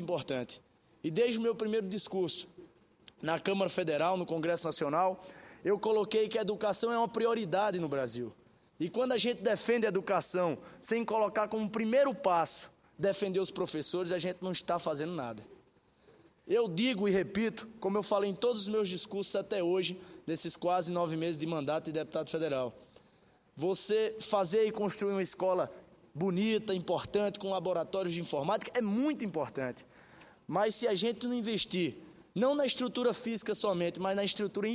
importante. E desde o meu primeiro discurso na Câmara Federal, no Congresso Nacional, eu coloquei que a educação é uma prioridade no Brasil. E quando a gente defende a educação sem colocar como primeiro passo defender os professores, a gente não está fazendo nada. Eu digo e repito, como eu falei em todos os meus discursos até hoje, desses quase nove meses de mandato de deputado federal. Você fazer e construir uma escola bonita, importante, com laboratórios de informática, é muito importante. Mas se a gente não investir, não na estrutura física somente, mas na estrutura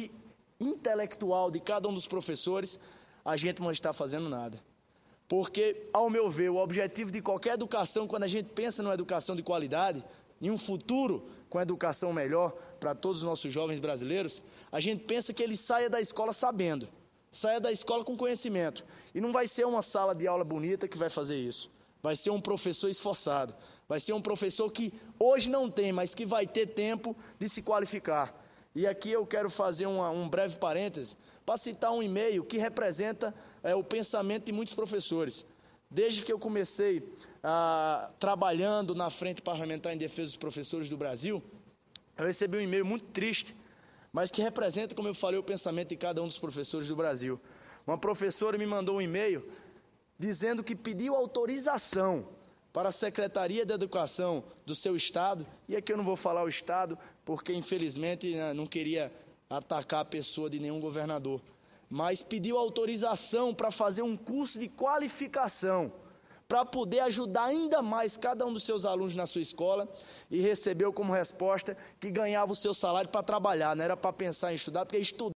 intelectual de cada um dos professores, a gente não está fazendo nada. Porque, ao meu ver, o objetivo de qualquer educação, quando a gente pensa numa educação de qualidade, em um futuro com educação melhor para todos os nossos jovens brasileiros, a gente pensa que ele saia da escola sabendo. Saia da escola com conhecimento. E não vai ser uma sala de aula bonita que vai fazer isso. Vai ser um professor esforçado. Vai ser um professor que hoje não tem, mas que vai ter tempo de se qualificar. E aqui eu quero fazer uma, um breve parêntese para citar um e-mail que representa é, o pensamento de muitos professores. Desde que eu comecei ah, trabalhando na Frente Parlamentar em Defesa dos Professores do Brasil, eu recebi um e-mail muito triste mas que representa, como eu falei, o pensamento de cada um dos professores do Brasil. Uma professora me mandou um e-mail dizendo que pediu autorização para a Secretaria da Educação do seu estado, e aqui eu não vou falar o estado, porque infelizmente né, não queria atacar a pessoa de nenhum governador, mas pediu autorização para fazer um curso de qualificação para poder ajudar ainda mais cada um dos seus alunos na sua escola e recebeu como resposta que ganhava o seu salário para trabalhar, não era para pensar em estudar, porque estudar